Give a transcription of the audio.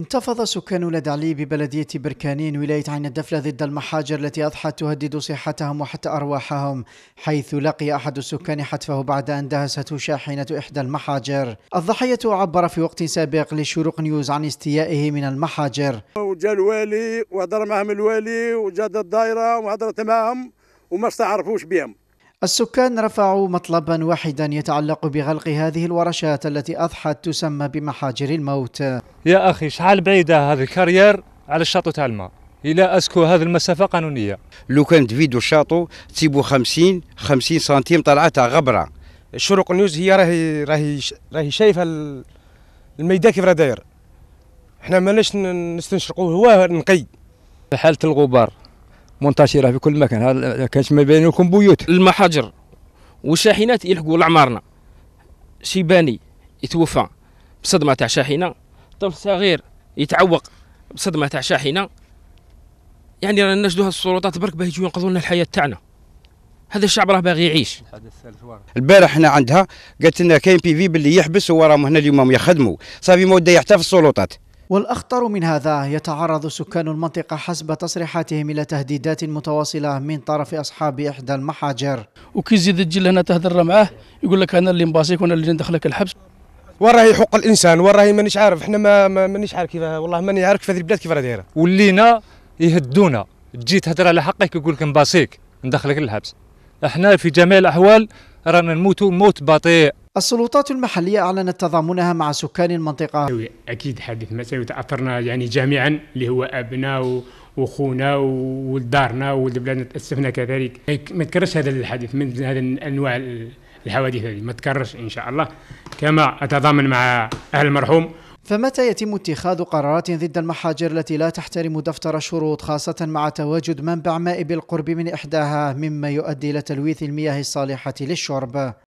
انتفض سكان ولاد علي ببلدية بركانين ولاية عين الدفلة ضد المحاجر التي أضحت تهدد صحتهم وحتى أرواحهم حيث لقي أحد السكان حتفه بعد أن دهسته شاحنة إحدى المحاجر الضحية عبر في وقت سابق لشروق نيوز عن استيائه من المحاجر وجاء الوالي وهضر معهم الوالي وجاء الدائرة وهضرت معهم وما استعرفوش بهم السكان رفعوا مطلبا واحدا يتعلق بغلق هذه الورشات التي أضحت تسمى بمحاجر الموت يا أخي شحال بعيدة هذا الكاريير على الشاطئ تاع الماء الى اسكو هذه المسافه قانونيه لو كان تفيدو الشاطو تسيبو 50 50 سنتيم طلعه تاع غبره الشروق نيوز هي راهي راهي راهي شايفه الميدان كيف راه داير احنا ماناش نستنشقوه هو نقي حاله الغبار منتشره في كل مكان كانش ما لكم بيوت المحاجر والشاحنات يلحقوا لعمارنا شيباني يتوفى بصدمه تاع شاحنه طفل صغير يتعوق بصدمه تاع شاحنه يعني رانا نجدوا السلطات برك باه يجوا ينقذوا لنا الحياه تاعنا هذا الشعب راه باغي يعيش البارح حنا عندها قالت لنا كاين بي في باللي يحبس هو هنا اليوم يخدموا صافي ما ودا في السلطات والأخطر من هذا يتعرض سكان المنطقة حسب تصريحاتهم إلى تهديدات متواصلة من طرف أصحاب إحدى المحاجر وكيزيد يزيد الجل هنا تهدر معاه يقول لك أنا اللي مباسيك وأنا اللي ندخلك الحبس وراه يحق الانسان وراه مانيش عارف احنا ما مانيش عارف كيف والله ماني عارف كيف هذه البلاد كيف راه دايره ولينا يهدونا تجي تهدر على حقك يقول لك مباسيك ندخلك الحبس احنا في جميع الاحوال رانا نموتوا موت بطيء السلطات المحلية أعلنت تضامنها مع سكان المنطقة أكيد حادث مأساوي تأثرنا يعني جميعا اللي هو أبناء وخونا ودارنا والبلاد بلادنا تأسفنا كذلك ما تكررش هذا الحديث من هذا الأنواع الحوادث هذه ما تكررش إن شاء الله كما أتضامن مع أهل المرحوم فمتى يتم اتخاذ قرارات ضد المحاجر التي لا تحترم دفتر الشروط خاصة مع تواجد منبع ماء بالقرب من إحداها مما يؤدي إلى تلويث المياه الصالحة للشرب